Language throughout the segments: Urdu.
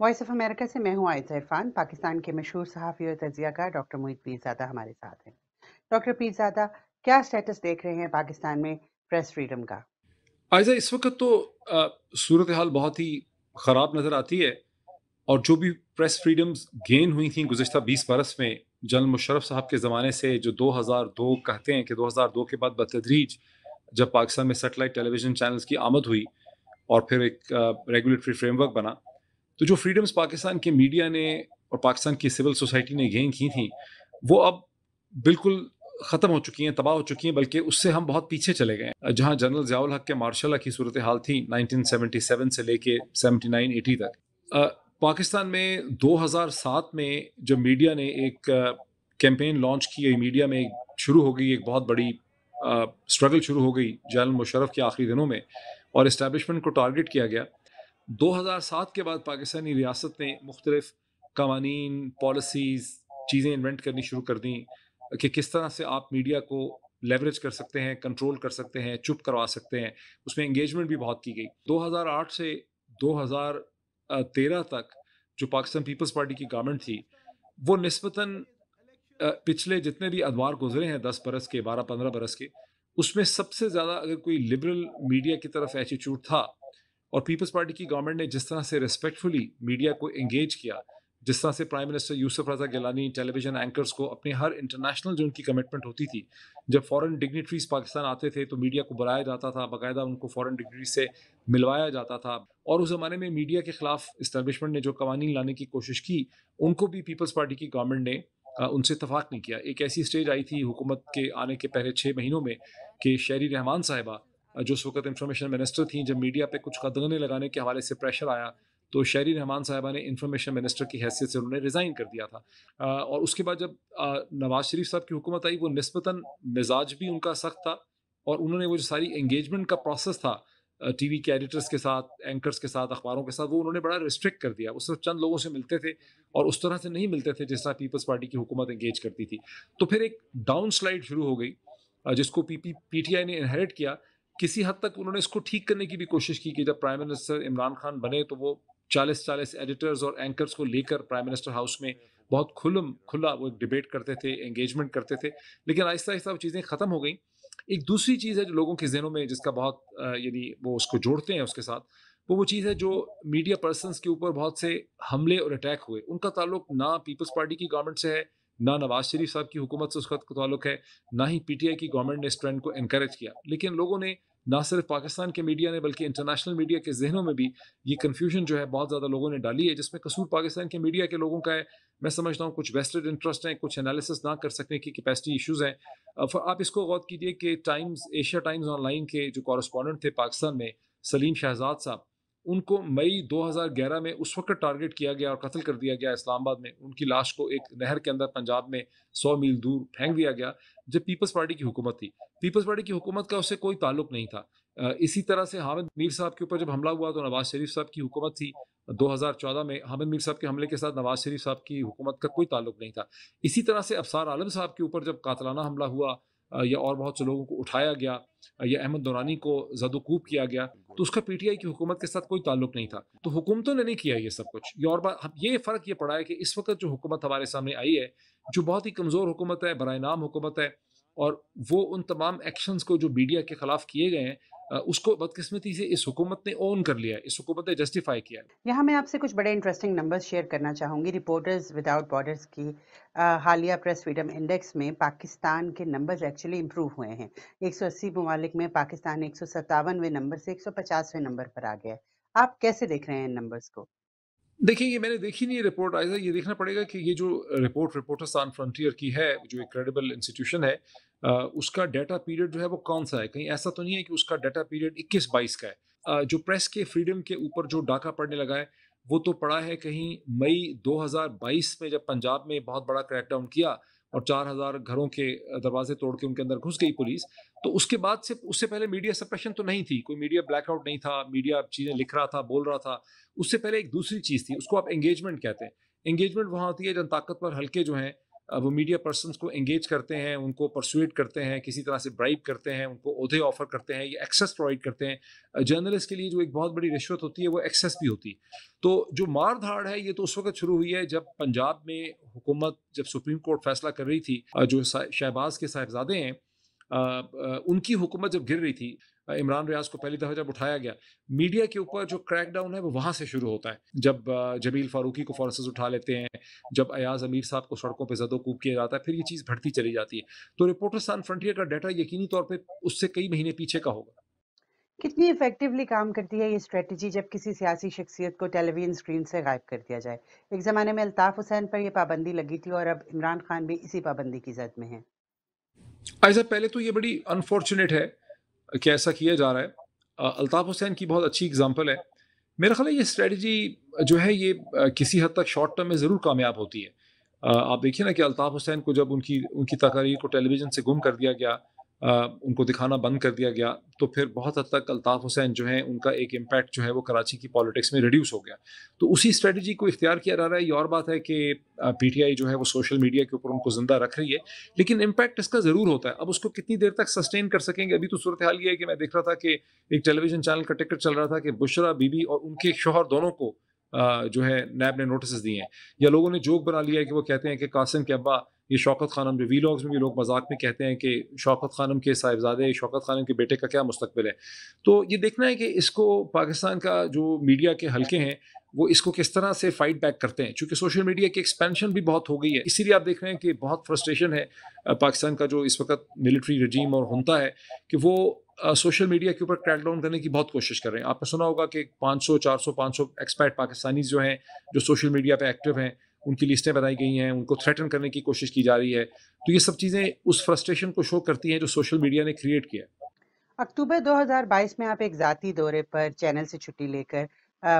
وائس آف امریکہ سے میں ہوں عرفان پاکستان کے مشہور صحافی اور تجزیہ کا ڈاکٹر ڈاکٹر ہمارے ساتھ ہیں ہیں کیا دیکھ رہے پاکستان میں پریس فریڈم اس وقت تو صورتحال بہت ہی خراب نظر آتی ہے اور جو بھی پریس فریڈمز گین ہوئی تھیں گزشتہ بیس برس میں جنرل مشرف صاحب کے زمانے سے جو دو ہزار دو کہتے ہیں کہ دو ہزار دو کے بعد بتدریج جب پاکستان میں سیٹلائٹ ویژن چینلز کی آمد ہوئی اور پھر ایک ریگولیٹری فریم ورک بنا تو جو فریڈمس پاکستان کے میڈیا نے اور پاکستان کی سول سوسائٹی نے گین کی تھیں وہ اب بالکل ختم ہو چکی ہیں تباہ ہو چکی ہیں بلکہ اس سے ہم بہت پیچھے چلے گئے ہیں جہاں جنرل ضیاء الحق کے مارشاء اللہ کی صورت حال تھی نائنٹین سیونٹی سیون سے لے کے سیونٹی نائن ایٹی تک پاکستان میں دو ہزار سات میں جب میڈیا نے ایک کیمپین لانچ کی میڈیا میں شروع ہو گئی ایک بہت بڑی اسٹرگل شروع ہو گئی جنرل مشرف کے آخری دنوں میں اور اسٹیبلشمنٹ کو ٹارگیٹ کیا گیا دو ہزار سات کے بعد پاکستانی ریاست نے مختلف قوانین پالیسیز چیزیں انوینٹ کرنی شروع کر دیں کہ کس طرح سے آپ میڈیا کو لیوریج کر سکتے ہیں کنٹرول کر سکتے ہیں چپ کروا سکتے ہیں اس میں انگیجمنٹ بھی بہت کی گئی دو ہزار آٹھ سے دو ہزار تیرہ تک جو پاکستان پیپلز پارٹی کی گورنمنٹ تھی وہ نسبتاً پچھلے جتنے بھی ادوار گزرے ہیں دس برس کے بارہ پندرہ برس کے اس میں سب سے زیادہ اگر کوئی لبرل میڈیا کی طرف ایٹیچیوڈ تھا اور پیپلز پارٹی کی گورنمنٹ نے جس طرح سے ریسپیکٹفلی میڈیا کو انگیج کیا جس طرح سے prime minister Yousuf Raza Gilani television anchors کو اپنے ہر انٹرنیشنل جو ان کی کمٹمنٹ ہوتی تھی جب فارن ڈگنیٹریز پاکستان آتے تھے تو میڈیا کو بلایا جاتا تھا باقاعدہ ان کو فارن ڈگنیٹریز سے ملوایا جاتا تھا اور اس زمانے میں میڈیا کے خلاف اسٹیبلشمنٹ نے جو قوانین لانے کی کوشش کی ان کو بھی پیپلز پارٹی کی گورنمنٹ نے ان سے اتفاق نہیں کیا ایک ایسی اسٹیج آئی تھی حکومت کے آنے کے پہلے چھ مہینوں میں کہ شہری رحمان صاحبہ جو اس وقت انفارمیشن منسٹر تھیں جب میڈیا پہ کچھ قدرنے لگانے کے حوالے سے پریشر آیا تو شہری رحمان صاحبہ نے انفارمیشن منسٹر کی حیثیت سے انہوں نے ریزائن کر دیا تھا اور اس کے بعد جب نواز شریف صاحب کی حکومت آئی وہ نسبتاً مزاج بھی ان کا سخت تھا اور انہوں نے وہ جو ساری انگیجمنٹ کا پروسیس تھا ٹی وی کے ایڈیٹرس کے ساتھ اینکرس کے ساتھ اخباروں کے ساتھ وہ انہوں نے بڑا ریسٹرکٹ کر دیا وہ صرف چند لوگوں سے ملتے تھے اور اس طرح سے نہیں ملتے تھے جس طرح پیپلز پارٹی کی حکومت انگیج کرتی تھی تو پھر ایک ڈاؤن سلائڈ شروع ہو گئی جس کو پی پی پی ٹی آئی نے انہیریٹ کیا کسی حد تک انہوں نے اس کو ٹھیک کرنے کی بھی کوشش کی کہ جب پرائم منسٹر عمران خان بنے تو وہ چالیس چالیس ایڈیٹرز اور اینکرز کو لے کر پرائم منسٹر ہاؤس میں بہت کھلم کھلا وہ ایک ڈبیٹ کرتے تھے انگیجمنٹ کرتے تھے لیکن آہستہ آہستہ وہ چیزیں ختم ہو گئیں ایک دوسری چیز ہے جو لوگوں کے ذہنوں میں جس کا بہت یعنی وہ اس کو جوڑتے ہیں اس کے ساتھ وہ وہ چیز ہے جو میڈیا پرسنس کے اوپر بہت سے حملے اور اٹیک ہوئے ان کا تعلق نہ پیپلز پارٹی کی گورنمنٹ سے ہے نہ نواز شریف صاحب کی حکومت سے اس خط کا تعلق ہے نہ ہی پی ٹی آئی کی گورنمنٹ نے اس ٹرینڈ کو انکریج کیا لیکن لوگوں نے نہ صرف پاکستان کے میڈیا نے بلکہ انٹرنیشنل میڈیا کے ذہنوں میں بھی یہ کنفیوژن جو ہے بہت زیادہ لوگوں نے ڈالی ہے جس میں قصور پاکستان کے میڈیا کے لوگوں کا ہے میں سمجھتا ہوں کچھ ویسٹڈ انٹرسٹ ہیں کچھ انالیسس نہ کر سکنے کی کیپیسٹی ایشوز ہیں آپ اس کو غور کیجیے کہ Times Asia Times online کے جو کورسپونڈنٹ تھے پاکستان میں سلیم شہزاد صاحب ان کو مئی دو ہزار گیارہ میں اس وقت ٹارگٹ کیا گیا اور قتل کر دیا گیا اسلام آباد میں ان کی لاش کو ایک نہر کے اندر پنجاب میں سو میل دور پھینک دیا گیا جب پیپلز پارٹی کی حکومت تھی پیپلز پارٹی کی حکومت کا اس سے کوئی تعلق نہیں تھا اسی طرح سے حامد میر صاحب کے اوپر جب حملہ ہوا تو نواز شریف صاحب کی حکومت تھی دو ہزار چودہ میں حامد میر صاحب کے حملے کے ساتھ نواز شریف صاحب کی حکومت کا کوئی تعلق نہیں تھا اسی طرح سے افسار عالم صاحب کے اوپر جب قاتلانہ حملہ ہوا یا اور بہت سے لوگوں کو اٹھایا گیا یا احمد دورانی کو زد و کوب کیا گیا تو اس کا پی ٹی آئی کی حکومت کے ساتھ کوئی تعلق نہیں تھا تو حکومتوں نے نہیں کیا یہ سب کچھ یہ اور بات یہ فرق یہ پڑا ہے کہ اس وقت جو حکومت ہمارے سامنے آئی ہے جو بہت ہی کمزور حکومت ہے برائے نام حکومت ہے اور وہ ان تمام ایکشنز کو جو میڈیا کے خلاف کیے گئے ہیں اس کو بدقسمتی سے اس حکومت نے اون کر لیا ہے اس حکومت نے جسٹیفائی کیا ہے یہاں میں آپ سے کچھ بڑے انٹرسٹنگ نمبر شیئر کرنا چاہوں گی رپورٹرز وداؤٹ بارڈرز کی حالیہ پریس فریڈم انڈیکس میں پاکستان کے نمبرز ایکچولی امپروو ہوئے ہیں ایک سو اسی ممالک میں پاکستان ایک سو ستاونویں نمبر سے ایک سو پچاسویں نمبر پر آ گیا ہے آپ کیسے دیکھ رہے ہیں ان نمبرز کو دیکھیں یہ میں نے دیکھی نہیں یہ رپورٹ آئے یہ دیکھنا پڑے گا کہ یہ جو رپورٹ رپورٹرس فرنٹیئر کی ہے جو ایک کریڈیبل انسٹیٹیوشن ہے اس کا ڈیٹا پیریڈ جو ہے وہ کون سا ہے کہیں ایسا تو نہیں ہے کہ اس کا ڈیٹا پیریڈ اکیس بائیس کا ہے جو پریس کے فریڈم کے اوپر جو ڈاکہ پڑنے لگا ہے وہ تو پڑا ہے کہیں مئی دو ہزار بائیس میں جب پنجاب میں بہت بڑا کریک ڈاؤن کیا اور چار ہزار گھروں کے دروازے توڑ کے ان کے اندر گھس گئی پولیس تو اس کے بعد سے اس سے پہلے میڈیا سپریشن تو نہیں تھی کوئی میڈیا بلیک آؤٹ نہیں تھا میڈیا چیزیں لکھ رہا تھا بول رہا تھا اس سے پہلے ایک دوسری چیز تھی اس کو آپ انگیجمنٹ کہتے ہیں انگیجمنٹ وہاں ہوتی ہے جن طاقتور ہلکے جو ہیں وہ میڈیا پرسنس کو انگیج کرتے ہیں ان کو پرسویٹ کرتے ہیں کسی طرح سے برائب کرتے ہیں ان کو عہدے آفر کرتے ہیں یا ایکسیس پرووائڈ کرتے ہیں جرنلسٹ کے لیے جو ایک بہت بڑی رشوت ہوتی ہے وہ ایکسیس بھی ہوتی تو جو مار دھاڑ ہے یہ تو اس وقت شروع ہوئی ہے جب پنجاب میں حکومت جب سپریم کورٹ فیصلہ کر رہی تھی جو شہباز کے صاحبزادے ہیں ان کی حکومت جب گر رہی تھی عمران ریاض کو پہلی دفعہ جب اٹھایا گیا میڈیا کے اوپر جو کریک ڈاؤن ہے وہ وہاں سے شروع ہوتا ہے جب جمیل فاروقی کو فورسز اٹھا لیتے ہیں جب ایاز امیر صاحب کو سڑکوں پہ زد و کوب کیا جاتا ہے ہے پھر یہ چیز بڑھتی چلی جاتی تو فرنٹیئر کا ڈیٹا یقینی طور پہ اس سے کئی مہینے پیچھے کا ہوگا کتنی افیکٹولی کام کرتی ہے یہ اسٹریٹجی جب کسی سیاسی شخصیت کو ٹیلی ویژن اسکرین سے غائب کر دیا جائے ایک زمانے میں الطاف حسین پر یہ پابندی لگی تھی اور اب عمران خان بھی اسی پابندی کی زد میں ہیں ایسا پہلے تو یہ بڑی انفارچونیٹ ہے کہ ایسا کیا جا رہا ہے الطاف حسین کی بہت اچھی اگزامپل ہے میرا خیال ہے یہ اسٹریٹجی جو ہے یہ کسی حد تک شارٹ ٹرم میں ضرور کامیاب ہوتی ہے آپ دیکھیے نا کہ الطاف حسین کو جب ان کی ان کی تقریر کو ٹیلی ویژن سے گم کر دیا گیا ان کو دکھانا بند کر دیا گیا تو پھر بہت حد تک الطاف حسین جو ہیں ان کا ایک امپیکٹ جو ہے وہ کراچی کی پالیٹکس میں ریڈیوس ہو گیا تو اسی اسٹریٹجی کو اختیار کیا جا رہا ہے یہ اور بات ہے کہ پی ٹی آئی جو ہے وہ سوشل میڈیا کے اوپر ان کو زندہ رکھ رہی ہے لیکن امپیکٹ اس کا ضرور ہوتا ہے اب اس کو کتنی دیر تک سسٹین کر سکیں گے ابھی تو صورت حال یہ ہے کہ میں دیکھ رہا تھا کہ ایک ٹیلی ویژن چینل کا ٹکٹ چل رہا تھا کہ بشرا بی بی اور ان کے شوہر دونوں کو جو ہے نیب نے نوٹسز دیے ہیں یا لوگوں نے جوک بنا لیا ہے کہ وہ کہتے ہیں کہ قاسم کے ابا یہ شوکت خانم جو وی ویلاگز میں بھی لوگ مذاق میں کہتے ہیں کہ شوکت خانم کے صاحبزادے شوکت خانم کے بیٹے کا کیا مستقبل ہے تو یہ دیکھنا ہے کہ اس کو پاکستان کا جو میڈیا کے حلقے ہیں وہ اس کو کس طرح سے فائٹ بیک کرتے ہیں چونکہ سوشل میڈیا کی ایکسپینشن بھی بہت ہو گئی ہے اسی لیے آپ دیکھ رہے ہیں کہ بہت فرسٹریشن ہے پاکستان کا جو اس وقت ملٹری رجیم اور ہنتا ہے کہ وہ سوشل میڈیا کے اوپر کریک ڈاؤن کرنے کی بہت کوشش کر رہے ہیں آپ نے سنا ہوگا کہ پانچ سو چار سو پانچ سو ایکسپائٹ پاکستانی جو ہیں جو سوشل میڈیا پہ ایکٹیو ہیں ان کی لسٹیں بنائی گئی ہیں ان کو تھریٹن کرنے کی کوشش کی جا رہی ہے تو یہ سب چیزیں اس فرسٹریشن کو شو کرتی ہیں جو سوشل میڈیا نے کریٹ کیا اکتوبر دو ہزار بائیس میں آپ ایک ذاتی دورے پر چینل سے چھٹی لے کر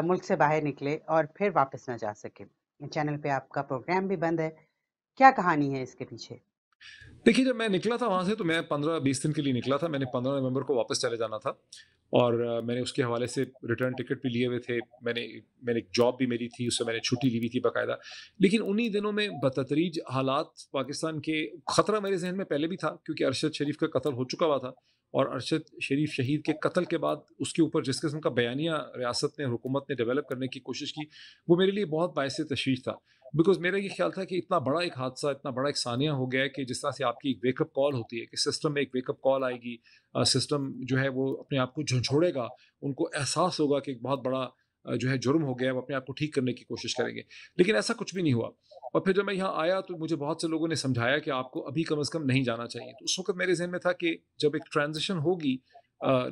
ملک سے باہر نکلے اور پھر واپس نہ جا سکے چینل پہ آپ کا پروگرام بھی بند ہے کیا کہانی ہے اس کے پیچھے دیکھیے جب میں نکلا تھا وہاں سے تو میں پندرہ بیس دن کے لیے نکلا تھا میں نے پندرہ نومبر کو واپس چلے جانا تھا اور میں نے اس کے حوالے سے ریٹرن ٹکٹ بھی لیے ہوئے تھے میں نے میں نے ایک جاب بھی میری تھی اس سے میں نے چھٹی لی ہوئی تھی باقاعدہ لیکن انہیں دنوں میں بتدریج حالات پاکستان کے خطرہ میرے ذہن میں پہلے بھی تھا کیونکہ ارشد شریف کا قتل ہو چکا ہوا تھا اور ارشد شریف شہید کے قتل کے بعد اس کے اوپر جس قسم کا بیانیہ ریاست نے حکومت نے ڈیولپ کرنے کی کوشش کی وہ میرے لیے بہت باعث تشویش تھا بیکاز میرا یہ خیال تھا کہ اتنا بڑا ایک حادثہ اتنا بڑا ایک ثانیہ ہو گیا ہے کہ جس طرح سے آپ کی ایک ویک اپ کال ہوتی ہے کہ سسٹم میں ایک ویک اپ کال آئے گی سسٹم جو ہے وہ اپنے آپ کو جھنجھوڑے گا ان کو احساس ہوگا کہ ایک بہت بڑا جو ہے جرم ہو گیا وہ اپنے آپ کو ٹھیک کرنے کی کوشش کریں گے لیکن ایسا کچھ بھی نہیں ہوا اور پھر جب میں یہاں آیا تو مجھے بہت سے لوگوں نے سمجھایا کہ آپ کو ابھی کم از کم نہیں جانا چاہیے تو اس وقت میرے ذہن میں تھا کہ جب ایک ٹرانزیشن ہوگی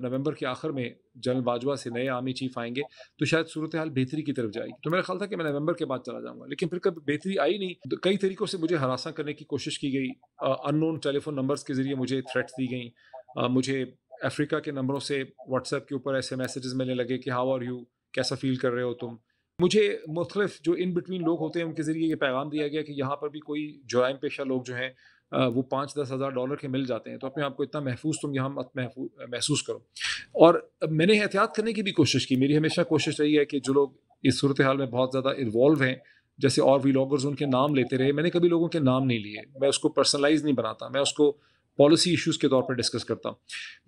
نومبر کے آخر میں جنرل باجوہ سے نئے آرمی چیف آئیں گے تو شاید صورتحال بہتری کی طرف جائے گی تو میرا خیال تھا کہ میں نومبر کے بعد چلا جاؤں گا لیکن پھر کبھی بہتری آئی نہیں کئی طریقوں سے مجھے ہراساں کرنے کی کوشش کی گئی ان نون ٹیلی فون نمبرس کے ذریعے مجھے تھریٹس دی گئیں مجھے افریقہ کے نمبروں سے واٹس ایپ کے اوپر ایسے میسیجز ملنے لگے کہ ہاؤ آر یو کیسا فیل کر رہے ہو تم مجھے مختلف جو ان بٹوین لوگ ہوتے ہیں ان کے ذریعے یہ پیغام دیا گیا کہ یہاں پر بھی کوئی جرائم پیشہ لوگ جو ہیں وہ پانچ دس ہزار ڈالر کے مل جاتے ہیں تو اپنے آپ کو اتنا محفوظ تم یہاں محسوس کرو اور میں نے احتیاط کرنے کی بھی کوشش کی میری ہمیشہ کوشش رہی ہے کہ جو لوگ اس صورتحال میں بہت زیادہ انوالو ہیں جیسے اور ویلاگرز ان کے نام لیتے رہے میں نے کبھی لوگوں کے نام نہیں لیے میں اس کو پرسنلائز نہیں بناتا میں اس کو پالیسی ایشوز کے طور پر ڈسکس کرتا ہوں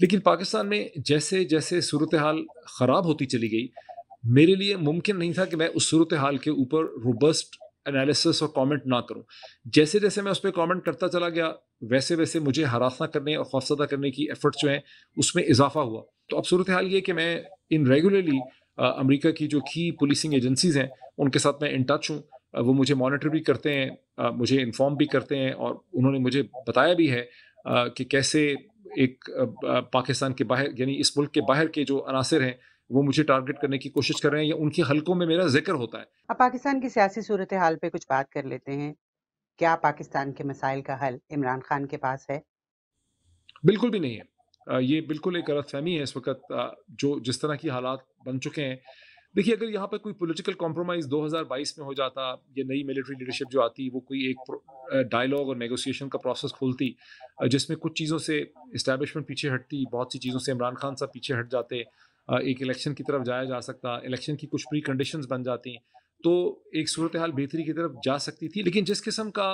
لیکن پاکستان میں جیسے جیسے صورتحال خراب ہوتی چلی گئی میرے لیے ممکن نہیں تھا کہ میں اس صورت حال کے اوپر روبسٹ انالیسس اور کامنٹ نہ کروں جیسے جیسے میں اس پہ کامنٹ کرتا چلا گیا ویسے ویسے مجھے ہراساں کرنے اور خوفزدہ کرنے کی ایفرٹ جو ہیں اس میں اضافہ ہوا تو اب صورت حال یہ کہ میں ان ریگولرلی امریکہ کی جو کی پولیسنگ ایجنسیز ہیں ان کے ساتھ میں ان ٹچ ہوں وہ مجھے مانیٹر بھی کرتے ہیں مجھے انفارم بھی کرتے ہیں اور انہوں نے مجھے بتایا بھی ہے کہ کیسے ایک پاکستان کے باہر یعنی اس ملک کے باہر کے جو عناصر ہیں وہ مجھے ٹارگٹ کرنے کی کوشش کر رہے ہیں یا ان کے حلقوں میں میرا ذکر ہوتا ہے اب پاکستان کی سیاسی صورتحال پہ کچھ بات کر لیتے ہیں کیا پاکستان کے مسائل کا حل عمران خان کے پاس ہے بالکل بھی نہیں ہے یہ بالکل ایک غلط فہمی ہے اس وقت جو جس طرح کی حالات بن چکے ہیں دیکھیے اگر یہاں پہ کوئی پولیٹیکل کمپرومائز دو ہزار بائیس میں ہو جاتا یا نئی ملٹری لیڈرشپ جو آتی وہ کوئی ایک ڈائلاگ اور نیگوسیشن کا پروسیس کھولتی جس میں کچھ چیزوں سے اسٹیبلشمنٹ پیچھے ہٹتی بہت سی چیزوں سے عمران خان صاحب پیچھے ہٹ جاتے ایک الیکشن کی طرف جایا جا سکتا الیکشن کی کچھ پری کنڈیشنز بن ہیں تو ایک صورتحال بہتری کی طرف جا سکتی تھی لیکن جس قسم کا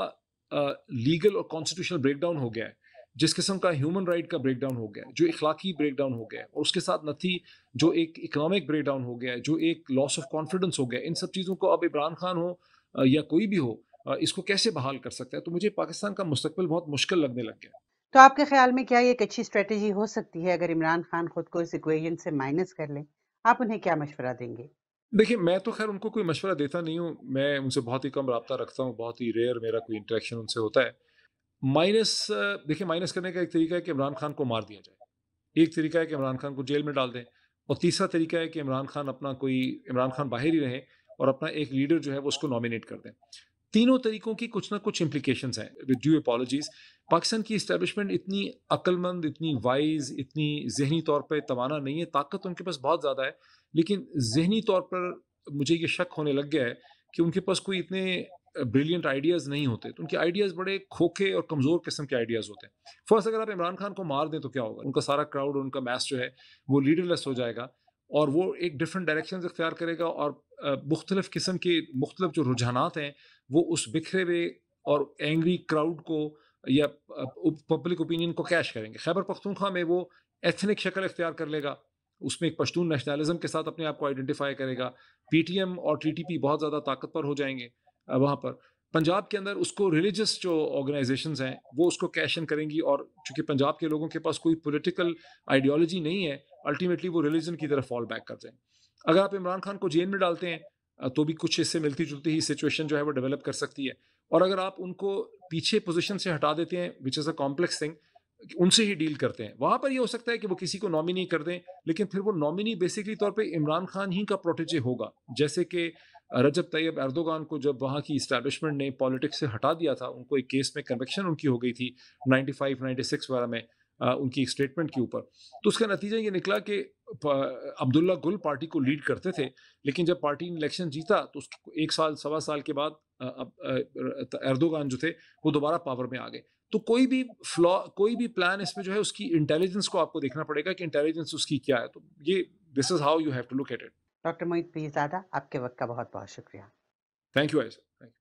لیگل اور کانسٹیٹیوشنل بریک ڈاؤن ہو گیا ہے جس قسم کا ہیومن رائٹ کا بریک ڈاؤن ہو گیا جو اخلاقی بریک ڈاؤن ہو گیا اور اس کے ساتھ نتھی جو ایک اکنامک بریک ڈاؤن ہو گیا جو ایک لاس آف کانفیڈنس ہو گیا ان سب چیزوں کو اب عمران خان ہو یا کوئی بھی ہو اس کو کیسے بحال کر سکتا ہے تو مجھے پاکستان کا مستقبل بہت مشکل لگنے لگ گیا تو آپ کے خیال میں کیا ایک اچھی اسٹریٹجی ہو سکتی ہے اگر عمران خان خود کو اس سے مائنس کر لیں آپ انہیں کیا مشورہ دیں گے دیکھیے میں تو خیر ان کو کوئی مشورہ دیتا نہیں ہوں میں ان سے بہت ہی کم رابطہ رکھتا ہوں بہت ہی ریئر میرا کوئی انٹریکشن ان سے ہوتا ہے مائنس دیکھیے مائنس کرنے کا ایک طریقہ ہے کہ عمران خان کو مار دیا جائے ایک طریقہ ہے کہ عمران خان کو جیل میں ڈال دیں اور تیسرا طریقہ ہے کہ عمران خان اپنا کوئی عمران خان باہر ہی رہے اور اپنا ایک لیڈر جو ہے وہ اس کو نامینیٹ کر دیں تینوں طریقوں کی کچھ نہ کچھ امپلیکیشنس ہیں ود ڈیو اپالوجیز پاکستان کی اسٹیبلشمنٹ اتنی عقل مند اتنی وائز اتنی ذہنی طور پہ توانا نہیں ہے طاقت ان کے پاس بہت زیادہ ہے لیکن ذہنی طور پر مجھے یہ شک ہونے لگ گیا ہے کہ ان کے پاس کوئی اتنے بریلینٹ آئیڈیاز نہیں ہوتے تو ان کے آئیڈیاز بڑے کھوکھے اور کمزور قسم کے آئیڈیاز ہوتے ہیں فرسٹ اگر آپ عمران خان کو مار دیں تو کیا ہوگا ان کا سارا کراؤڈ اور ان کا میس جو ہے وہ لیڈر لیس ہو جائے گا اور وہ ایک ڈفرینٹ ڈائریکشنز اختیار کرے گا اور مختلف قسم کے مختلف جو رجحانات ہیں وہ اس بکھرے ہوئے اور اینگری کراؤڈ کو یا پبلک اوپینین کو کیش کریں گے خیبر پختونخوا میں وہ ایتھنک شکل اختیار کر لے گا اس میں ایک پشتون نیشنلزم کے ساتھ اپنے آپ کو آئیڈینٹیفائی کرے گا پی ٹی ایم اور ٹی ٹی پی بہت زیادہ طاقتور ہو جائیں گے وہاں پر پنجاب کے اندر اس کو ریلیجس جو آرگنائزیشنز ہیں وہ اس کو کیشن کریں گی اور چونکہ پنجاب کے لوگوں کے پاس کوئی پولیٹیکل آئیڈیالوجی نہیں ہے الٹیمیٹلی وہ ریلیجن کی طرف فال بیک کرتے ہیں اگر آپ عمران خان کو جیل میں ڈالتے ہیں تو بھی کچھ اس سے ملتی جلتی ہی سچویشن جو ہے وہ ڈیولپ کر سکتی ہے اور اگر آپ ان کو پیچھے پوزیشن سے ہٹا دیتے ہیں وچ از اے کامپلیکس تھنگ ان سے ہی ڈیل کرتے ہیں وہاں پر یہ ہو سکتا ہے کہ وہ کسی کو نامنی کر دیں لیکن پھر وہ نامنی بیسکلی طور پہ عمران خان ہی کا پروٹیجے ہوگا جیسے کہ رجب طیب اردوغان کو جب وہاں کی اسٹیبلشمنٹ نے پالیٹکس سے ہٹا دیا تھا ان کو ایک کیس میں کنویکشن ان کی ہو گئی تھی نائنٹی فائیو نائنٹی سکس وغیرہ میں ان کی اسٹیٹمنٹ کے اوپر تو اس کا نتیجہ یہ نکلا کہ عبداللہ گل پارٹی کو لیڈ کرتے تھے لیکن جب پارٹی نے الیکشن جیتا تو ایک سال سوا سال کے بعد اردوگان جو تھے وہ دوبارہ پاور میں آ گئے تو کوئی بھی فلو کوئی بھی پلان اس میں جو ہے اس کی انٹیلیجنس کو آپ کو دیکھنا پڑے گا کہ انٹیلیجنس اس کی کیا ہے تو یہ this is how you eat it doctor آپ کے وقت کا بہت بہت شکریہ تھینک یو تھینک یو